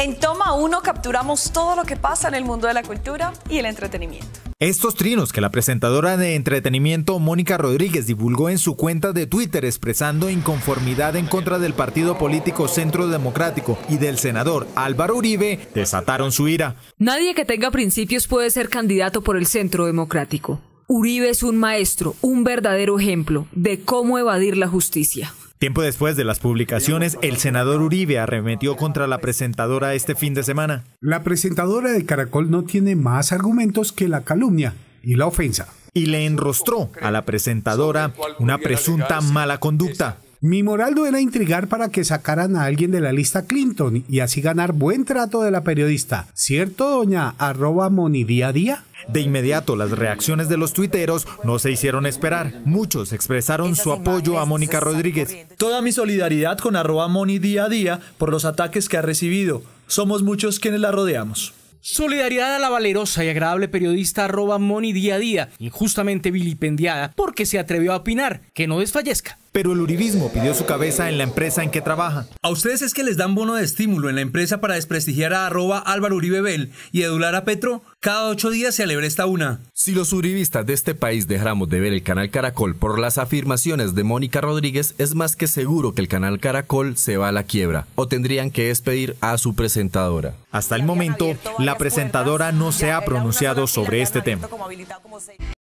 En Toma 1 capturamos todo lo que pasa en el mundo de la cultura y el entretenimiento. Estos trinos que la presentadora de entretenimiento Mónica Rodríguez divulgó en su cuenta de Twitter expresando inconformidad en contra del partido político Centro Democrático y del senador Álvaro Uribe desataron su ira. Nadie que tenga principios puede ser candidato por el Centro Democrático. Uribe es un maestro, un verdadero ejemplo de cómo evadir la justicia. Tiempo después de las publicaciones, el senador Uribe arremetió contra la presentadora este fin de semana. La presentadora de Caracol no tiene más argumentos que la calumnia y la ofensa. Y le enrostró a la presentadora una presunta mala conducta. Mi moraldo era intrigar para que sacaran a alguien de la lista Clinton y así ganar buen trato de la periodista. ¿Cierto, doña arroba día a día? De inmediato, las reacciones de los tuiteros no se hicieron esperar. Muchos expresaron su apoyo a Mónica Rodríguez. Toda mi solidaridad con arroba Moni día a día por los ataques que ha recibido. Somos muchos quienes la rodeamos. Solidaridad a la valerosa y agradable periodista arroba Moni día a día, injustamente vilipendiada porque se atrevió a opinar, que no desfallezca pero el uribismo pidió su cabeza en la empresa en que trabaja. A ustedes es que les dan bono de estímulo en la empresa para desprestigiar a arroba Álvaro Uribe y edular a Petro. Cada ocho días se esta una. Si los uribistas de este país dejáramos de ver el canal Caracol por las afirmaciones de Mónica Rodríguez, es más que seguro que el canal Caracol se va a la quiebra o tendrían que despedir a su presentadora. Hasta el momento, la presentadora no se ha pronunciado sobre este tema.